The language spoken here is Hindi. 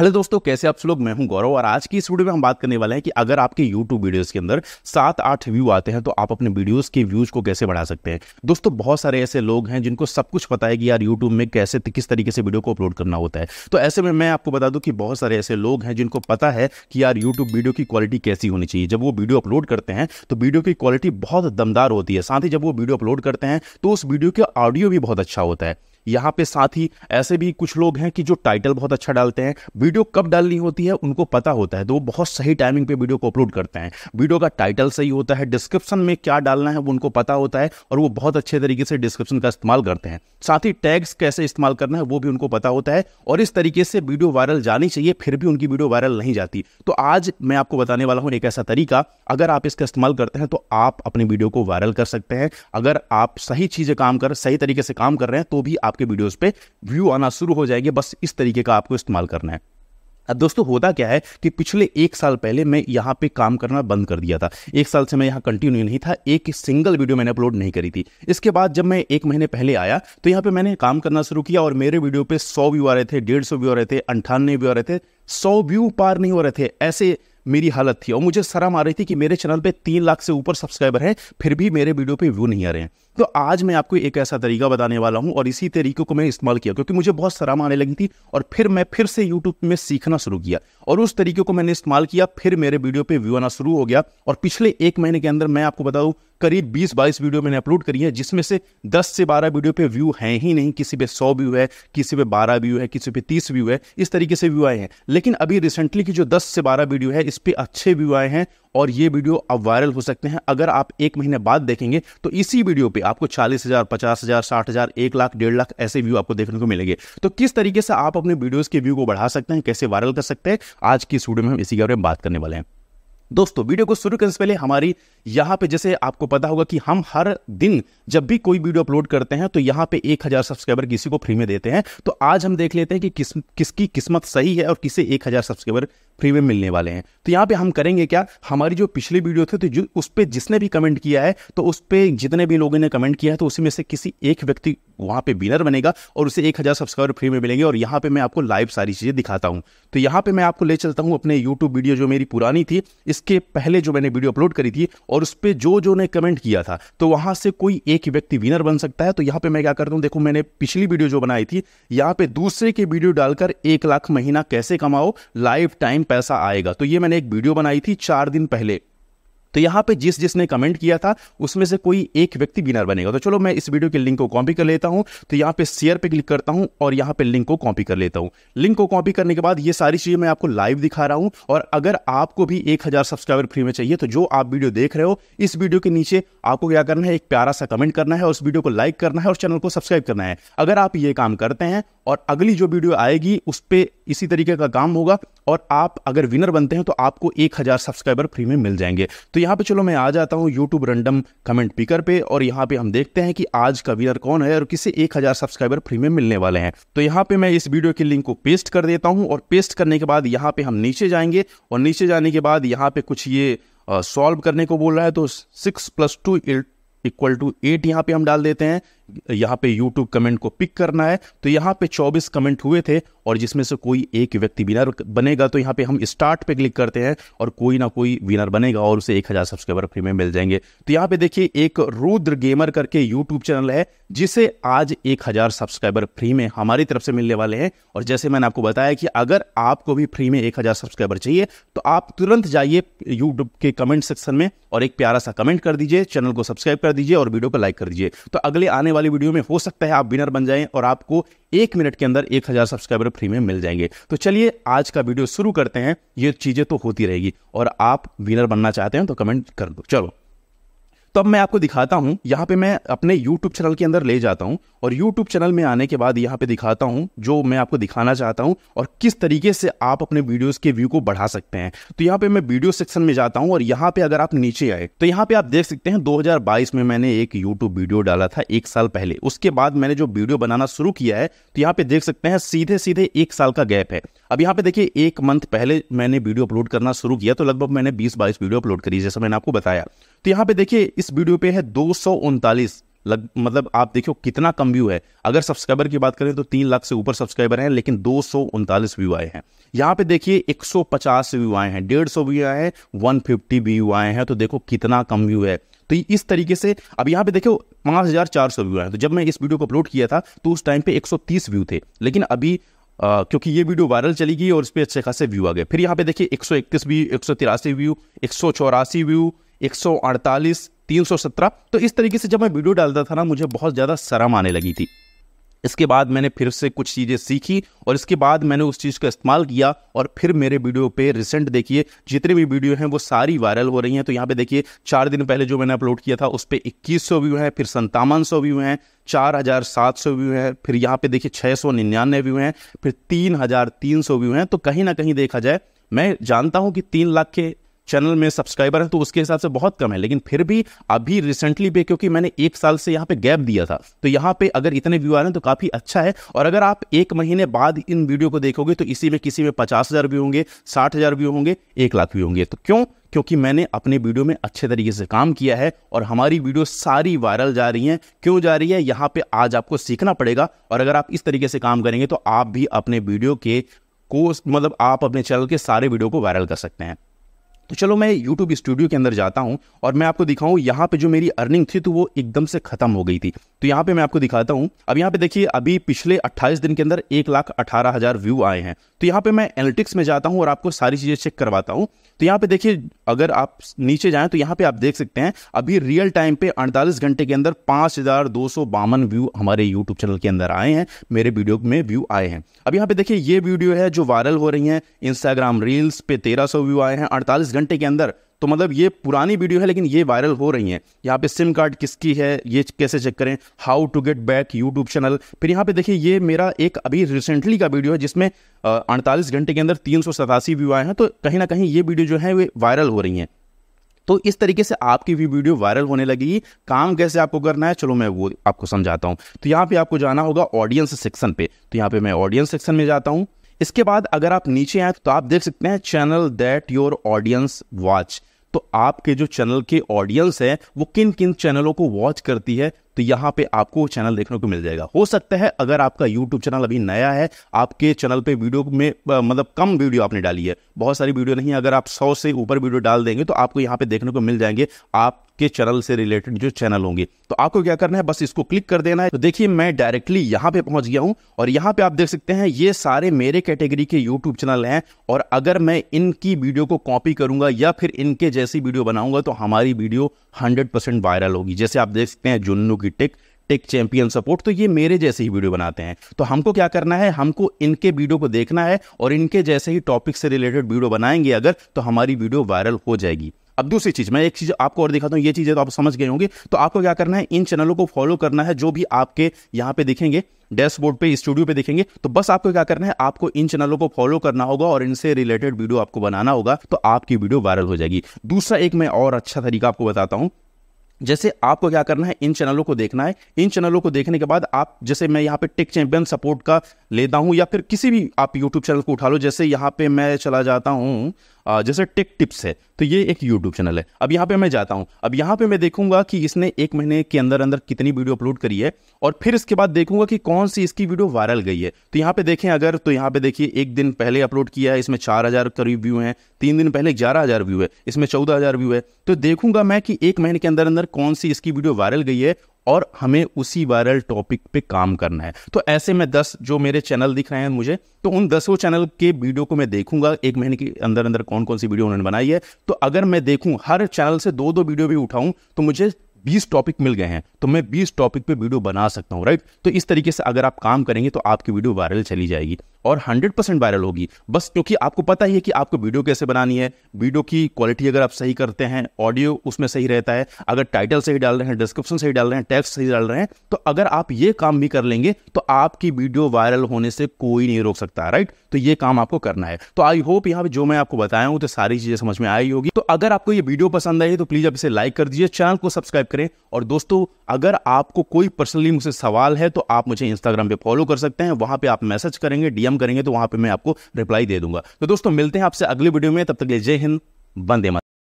हेलो दोस्तों कैसे आप लोग मैं हूं गौरव और आज की इस वीडियो में हम बात करने वाले हैं कि अगर आपके यूट्यूब वीडियोस के अंदर सात आठ व्यू आते हैं तो आप अपने वीडियोस के व्यूज को कैसे बढ़ा सकते हैं दोस्तों बहुत सारे ऐसे लोग हैं जिनको सब कुछ पता है कि यार यूट्यूब में कैसे किस तरीके से वीडियो को अपलोड करना होता है तो ऐसे में मैं आपको बता दूँ कि बहुत सारे ऐसे लोग हैं जिनको पता है कि यार यूट्यूब वीडियो की क्वालिटी कैसी होनी चाहिए जब वो वीडियो अपलोड करते हैं तो वीडियो की क्वालिटी बहुत दमदार होती है साथ ही जब वो वीडियो अपलोड करते हैं तो उस वीडियो का ऑडियो भी बहुत अच्छा होता है यहाँ पे साथ ही ऐसे भी कुछ लोग हैं कि जो टाइटल बहुत अच्छा डालते हैं वीडियो कब डालनी होती है उनको पता होता है तो वो बहुत सही टाइमिंग पे वीडियो को अपलोड करते हैं वीडियो का टाइटल सही होता है डिस्क्रिप्शन में क्या डालना है वो उनको पता होता है और वो बहुत अच्छे तरीके से डिस्क्रिप्शन का इस्तेमाल करते हैं साथ ही टैग्स कैसे इस्तेमाल करना है वो भी उनको पता होता है और इस तरीके से वीडियो वायरल जानी चाहिए फिर भी उनकी वीडियो वायरल नहीं जाती तो आज मैं आपको बताने वाला हूँ एक ऐसा तरीका अगर आप इसका इस्तेमाल करते हैं तो आप अपनी वीडियो को वायरल कर सकते हैं अगर आप सही चीज़ें काम कर सही तरीके से काम कर रहे हैं तो भी आप आपके वीडियोस पे व्यू आना शुरू हो जाएंगे बस इस तरीके का आपको इस्तेमाल करना है अब दोस्तों होता क्या है कि पिछले एक साल पहले मैं यहाँ पे काम करना बंद कर दिया था एक साल से मैं यहाँ कंटिन्यू नहीं था एक सिंगल वीडियो मैंने अपलोड नहीं करी थी इसके बाद जब मैं एक महीने पहले आया तो यहाँ पे मैंने काम करना शुरू किया और मेरे वीडियो पे सौ व्यू आ रहे थे डेढ़ सौ व्यू आ रहे थे अंठानवे व्यू आ रहे थे सौ व्यू पार नहीं हो रहे थे ऐसे मेरी हालत थी और मुझे शर्म आ रही थी कि मेरे चैनल पे तीन लाख से ऊपर सब्सक्राइबर हैं फिर भी मेरे वीडियो पे व्यू नहीं आ रहे हैं तो आज मैं आपको एक ऐसा तरीका बताने वाला हूँ और इसी तरीके को मैं इस्तेमाल किया क्योंकि मुझे बहुत शराम आने लगी थी और फिर मैं फिर से यूट्यूब में सीखना शुरू किया और उस तरीके को मैंने इस्तेमाल किया फिर मेरे वीडियो पे व्यू आना शुरू हो गया और पिछले एक महीने के अंदर मैं आपको बता दूँ करीब बीस बाईस वीडियो मैंने अपलोड करी है जिसमें से दस से बारह वीडियो पे व्यू हैं ही नहीं किसी पे सौ व्यू है किसी पे बारह व्यू है किसी पे तीस व्यू है इस तरीके से व्यू आए हैं लेकिन अभी रिसेंटली की जो दस से बारह वीडियो है इस पर अच्छे व्यू आए हैं और ये वीडियो अब वायरल हो सकते हैं अगर आप एक महीने बाद देखेंगे तो इसी वीडियो पे आपको चालीस हज़ार पचास हज़ार साठ हज़ार एक लाख डेढ़ लाख ऐसे व्यू आपको देखने को मिलेंगे तो किस तरीके से आप अपने वीडियोस के व्यू को बढ़ा सकते हैं कैसे वायरल कर सकते हैं आज की स्टूडियो में हम इसी के बारे में बात करने वाले हैं दोस्तों वीडियो को शुरू करने से पहले हमारी यहाँ पे जैसे आपको पता होगा कि हम हर दिन जब भी कोई वीडियो अपलोड करते हैं तो यहाँ पे एक हज़ार सब्सक्राइबर किसी को फ्री में देते हैं तो आज हम देख लेते हैं कि किस किसकी किस्मत सही है और किसे एक हज़ार सब्सक्राइबर फ्री में मिलने वाले हैं तो यहाँ पे हम करेंगे क्या हमारी जो पिछली वीडियो थी तो जो उस पर जिसने भी कमेंट किया है तो उस पर जितने भी लोगों ने कमेंट किया है तो उसी में से किसी एक व्यक्ति वहाँ पे विनर बनेगा और उसे एक हज़ार सब्सक्राइबर फ्री में मिलेंगे और यहाँ पे मैं आपको लाइव सारी चीज़ें दिखाता हूँ तो यहाँ पे मैं आपको ले चलता हूँ अपने यूट्यूब वीडियो जो मेरी पुरानी थी इसके पहले जो मैंने वीडियो अपलोड करी थी और उस पर जो जो ने कमेंट किया था तो वहाँ से कोई एक व्यक्ति विनर बन सकता है तो यहाँ पर मैं क्या करता हूँ देखो मैंने पिछली वीडियो जो बनाई थी यहाँ पर दूसरे की वीडियो डालकर एक लाख महीना कैसे कमाओ लाइफ टाइम पैसा आएगा तो ये मैंने एक वीडियो बनाई थी चार दिन पहले तो यहाँ पे जिस जिसने कमेंट किया था उसमें से कोई एक व्यक्ति विनर बनेगा तो चलो मैं इस वीडियो के लिंक को कॉपी कर लेता हूँ तो यहाँ पे शेयर पे क्लिक करता हूँ और यहाँ पे लिंक को कॉपी कर लेता हूँ लिंक को कॉपी करने के बाद ये सारी चीज़ें मैं आपको लाइव दिखा रहा हूँ और अगर आपको भी एक सब्सक्राइबर फ्री में चाहिए तो जो आप वीडियो देख रहे हो इस वीडियो के नीचे आपको क्या करना है एक प्यारा सा कमेंट करना है और उस वीडियो को लाइक करना है और चैनल को सब्सक्राइब करना है अगर आप ये काम करते हैं और अगली जो वीडियो आएगी उस पर इसी तरीके का काम होगा और आप अगर विनर बनते हैं तो आपको एक हज़ार सब्सक्राइबर फ्री में मिल जाएंगे तो यहाँ पे चलो मैं आ जाता हूँ यूट्यूब रैंडम कमेंट पिकर पे और यहाँ पे हम देखते हैं कि आज का विनर कौन है और किसे एक हज़ार सब्सक्राइबर फ्री में मिलने वाले हैं तो यहाँ पे मैं इस वीडियो के लिंक को पेस्ट कर देता हूँ और पेस्ट करने के बाद यहाँ पे हम नीचे जाएंगे और नीचे जाने के बाद यहाँ पे कुछ ये सॉल्व करने को बोल रहा है तो six plus two equal to eight यहाँ पे हम डाल देते हैं यहाँ पे YouTube कमेंट को पिक करना है तो यहाँ पे 24 कमेंट हुए थे और जिसमें से कोई एक व्यक्ति विनर बनेगा तो यहाँ पे हम स्टार्ट पे क्लिक करते हैं और कोई ना कोई विनर बनेगा और उसे 1000 सब्सक्राइबर फ्री में मिल जाएंगे तो यहाँ पे देखिए एक रुद्र गेमर करके YouTube चैनल है जिसे आज 1000 सब्सक्राइबर फ्री में हमारी तरफ से मिलने वाले हैं और जैसे मैंने आपको बताया कि अगर आपको भी फ्री में एक सब्सक्राइबर चाहिए तो आप तुरंत जाइए यूट्यूब के कमेंट सेक्शन में और एक प्यारा सा कमेंट कर दीजिए चैनल को सब्सक्राइब कर दीजिए और वीडियो को लाइक कर दीजिए तो अगले आने वाले वाली वीडियो में हो सकता है आप विनर बन जाएं और आपको एक मिनट के अंदर एक हज़ार सब्सक्राइबर फ्री में मिल जाएंगे तो चलिए आज का वीडियो शुरू करते हैं ये चीज़ें तो होती रहेगी और आप विनर बनना चाहते हैं तो कमेंट कर दो चलो तो अब मैं आपको दिखाता हूँ यहाँ पे मैं अपने यूट्यूब चैनल के अंदर ले जाता हूँ और यूट्यूब चैनल में आने के बाद यहाँ पे दिखाता हूँ जो मैं आपको दिखाना चाहता हूँ और किस तरीके से आप अपने वीडियोस के व्यू को बढ़ा सकते हैं तो यहाँ पे मैं वीडियो सेक्शन में जाता हूँ और यहाँ पे अगर आप नीचे आए तो यहाँ पे आप देख सकते हैं दो में मैंने एक यूट्यूब वीडियो डाला था एक साल पहले उसके बाद मैंने जो वीडियो बनाना शुरू किया है तो यहाँ पे देख सकते हैं सीधे सीधे एक साल का गैप है अब यहाँ पे देखिए एक मंथ पहले मैंने वीडियो अपलोड करना शुरू किया तो लगभग मैंने बीस बाईस वीडियो अपलोड करी जैसा मैंने आपको बताया तो यहाँ पे देखिए इस वीडियो पे है दो लग मतलब आप देखो कितना कम व्यू है अगर सब्सक्राइबर की बात करें तो तीन लाख से ऊपर सब्सक्राइबर हैं लेकिन दो व्यू आए हैं यहाँ पे देखिए 150 व्यू आए हैं डेढ़ सौ व्यू आए हैं 150 व्यू आए हैं तो देखो कितना कम व्यू है तो इस तरीके से अब यहाँ पे देखो पाँच हज़ार चार सौ व्यू आए हैं तो जब मैं इस वीडियो को अपलोड किया था तो उस टाइम पे 130 व्यू थे लेकिन अभी Uh, क्योंकि ये वीडियो वायरल चली गई और इस पर अच्छे खासे व्यू आ गए फिर यहाँ पे देखिए एक सौ इकतीस व्यू एक सौ तिरासी व्यू एक सौ चौरासी व्यू 148 317 तो इस तरीके से जब मैं वीडियो डालता था ना मुझे बहुत ज़्यादा शर्म आने लगी थी इसके बाद मैंने फिर से कुछ चीज़ें सीखी और इसके बाद मैंने उस चीज़ का इस्तेमाल किया और फिर मेरे वीडियो पे रिसेंट देखिए जितने भी वीडियो हैं वो सारी वायरल हो रही हैं तो यहाँ पे देखिए चार दिन पहले जो मैंने अपलोड किया था उस पर इक्कीस सौ व्यू हैं फिर संतावन सौ व्यू हैं चार हज़ार सात सौ व्यू हैं फिर यहाँ पे देखिए छः सौ निन्यानवे व्यू हैं फिर तीन हज़ार तीन सौ व्यू हैं तो कहीं ना कहीं देखा जाए मैं जानता हूँ कि तीन लाख के चैनल में सब्सक्राइबर है तो उसके हिसाब से बहुत कम है लेकिन फिर भी अभी रिसेंटली पे क्योंकि मैंने एक साल से यहाँ पे गैप दिया था तो यहाँ पे अगर इतने व्यू आ रहे हैं तो काफ़ी अच्छा है और अगर आप एक महीने बाद इन वीडियो को देखोगे तो इसी में किसी में पचास हज़ार व्यू होंगे साठ हज़ार व्यू होंगे एक लाख व्यू होंगे तो क्यों क्योंकि मैंने अपने वीडियो में अच्छे तरीके से काम किया है और हमारी वीडियो सारी वायरल जा रही हैं क्यों जा रही है यहाँ पे आज आपको सीखना पड़ेगा और अगर आप इस तरीके से काम करेंगे तो आप भी अपने वीडियो के को मतलब आप अपने चैनल के सारे वीडियो को वायरल कर सकते हैं तो चलो मैं यूट्यूब स्टूडियो के अंदर जाता हूँ और मैं आपको दिखाऊँ यहाँ पे जो मेरी अर्निंग थी तो वो एकदम से खत्म हो गई थी तो यहाँ पे मैं आपको दिखाता हूँ अब यहाँ पे देखिए अभी पिछले 28 दिन के अंदर एक लाख अठारह हज़ार व्यू आए हैं तो यहाँ पे मैं एनालिटिक्स में जाता हूँ और आपको सारी चीज़ें चेक करवाता हूँ तो यहाँ पे देखिए अगर आप नीचे जाएं तो यहाँ पे आप देख सकते हैं अभी रियल टाइम पे 48 घंटे के अंदर पाँच हज़ार दो सौ बावन व्यू हमारे यूट्यूब चैनल के अंदर आए हैं मेरे वीडियो में व्यू आए हैं अब यहाँ पे देखिए ये वीडियो है जो वायरल हो रही है इंस्टाग्राम रील्स पे तेरह व्यू आए हैं अड़तालीस घंटे के अंदर तो मतलब ये पुरानी वीडियो है लेकिन ये वायरल हो रही हैं यहाँ पे सिम कार्ड किसकी है ये कैसे चेक करें how to get back YouTube channel फिर यहाँ पे देखिए ये मेरा एक अभी रिसेंटली का वीडियो है जिसमें अड़तालीस घंटे के अंदर तीन व्यू आए हैं तो कहीं ना कहीं ये वीडियो जो है वे वायरल हो रही हैं तो इस तरीके से आपकी भी वीडियो वायरल होने लगी काम कैसे आपको करना है चलो मैं वो आपको समझाता हूँ तो यहाँ पे आपको जाना होगा ऑडियंस सेक्शन पे तो यहाँ पे मैं ऑडियंस सेक्शन में जाता हूँ इसके बाद अगर आप नीचे आए तो आप देख सकते हैं channel that your audience watch तो आपके जो चैनल के ऑडियंस है वो किन किन चैनलों को वॉच करती है तो यहाँ पे आपको चैनल देखने को मिल जाएगा हो सकता है अगर आपका यूट्यूब चैनल अभी नया है आपके चैनल पे वीडियो में मतलब कम वीडियो आपने डाली है बहुत सारी वीडियो नहीं अगर आप सौ से ऊपर वीडियो डाल देंगे तो आपको यहाँ पे देखने को मिल जाएंगे आप के चैनल से रिलेटेड जो चैनल होंगे तो आपको क्या करना है बस इसको क्लिक कर देना है तो देखिए मैं डायरेक्टली यहां पे पहुंच गया हूं और यहां पे आप देख सकते हैं ये सारे मेरे कैटेगरी के यूट्यूब चैनल हैं और अगर मैं इनकी वीडियो को कॉपी करूंगा या फिर इनके जैसी वीडियो बनाऊंगा तो हमारी वीडियो हंड्रेड वायरल होगी जैसे आप देख सकते हैं जुन्नू की टिक टेक चैंपियन सपोर्ट तो ये मेरे जैसे ही वीडियो बनाते हैं तो हमको क्या करना है हमको इनके वीडियो को देखना है और इनके जैसे ही टॉपिक से रिलेटेड वीडियो बनाएंगे अगर तो हमारी वीडियो वायरल हो जाएगी अब दूसरी चीज़ मैं एक चीज़ आपको और दिखाता हूँ ये चीज़ें तो आप समझ गए होंगे तो आपको क्या करना है इन चैनलों को फॉलो करना है जो भी आपके यहाँ पे देखेंगे डैशबोर्ड पे स्टूडियो पे देखेंगे तो बस आपको क्या करना है आपको इन चैनलों को फॉलो करना होगा और इनसे रिलेटेड वीडियो आपको बनाना होगा तो आपकी वीडियो वायरल हो जाएगी दूसरा एक मैं और अच्छा तरीका आपको बताता हूँ जैसे आपको क्या करना है इन चैनलों को देखना है इन चैनलों को देखने के बाद आप जैसे मैं यहाँ पे टेक चैंपियन सपोर्ट का लेता हूँ या फिर किसी भी आप यूट्यूब चैनल को उठा लो जैसे यहाँ पे मैं चला जाता हूँ जैसे टिक टिप्स है तो ये एक यूट्यूब चैनल है अब यहाँ पे मैं जाता हूँ अब यहाँ पे मैं देखूंगा कि इसने एक महीने के अंदर अंदर कितनी वीडियो अपलोड करी है और फिर इसके बाद देखूंगा कि कौन सी इसकी वीडियो वायरल गई है तो यहाँ पे देखें अगर तो यहाँ पे देखिए एक दिन पहले अपलोड किया है इसमें चार हज़ार करीब व्यू है तीन दिन पहले ग्यारह हज़ार व्यू है इसमें चौदह हज़ार व्यू है तो देखूंगा मैं कि एक महीने के अंदर अंदर कौन सी इसकी वीडियो वायरल गई है और हमें उसी वायरल टॉपिक पे काम करना है तो ऐसे में दस जो मेरे चैनल दिख रहे हैं मुझे तो उन दसों चैनल के वीडियो को मैं देखूंगा एक महीने के अंदर अंदर कौन कौन सी वीडियो उन्होंने बनाई है तो अगर मैं देखूं हर चैनल से दो दो वीडियो भी उठाऊं तो मुझे बीस टॉपिक मिल गए हैं तो मैं बीस टॉपिक पे वीडियो बना सकता हूँ राइट तो इस तरीके से अगर आप काम करेंगे तो आपकी वीडियो वायरल चली जाएगी और 100 परसेंट वायरल होगी बस क्योंकि आपको पता ही है कि आपको वीडियो कैसे बनानी है वीडियो की क्वालिटी अगर आप सही करते हैं ऑडियो उसमें सही रहता है अगर टाइटल सही डाल रहे हैं डिस्क्रिप्शन सही डाल रहे हैं टैक्स सही डाल रहे हैं तो अगर आप ये काम भी कर लेंगे तो आपकी वीडियो वायरल होने से कोई नहीं रोक सकता राइट तो ये काम आपको करना है तो आई होप यहाँ पे जो मैं आपको बताया हूँ तो सारी चीज़ें समझ में आई होगी तो अगर आपको ये वीडियो पसंद आई तो प्लीज़ आप इसे लाइक कर दीजिए चैनल को सब्सक्राइब करें और दोस्तों अगर आपको कोई पर्सनली मुझसे सवाल है तो आप मुझे इंस्टाग्राम पर फॉलो कर सकते हैं वहाँ पर आप मैसेज करेंगे डीएम डीएम करेंगे तो वहां पर मैं आपको रिप्लाई दे दूंगा तो दोस्तों मिलते हैं आपसे अगली वीडियो में तब तक जय हिंद बंदे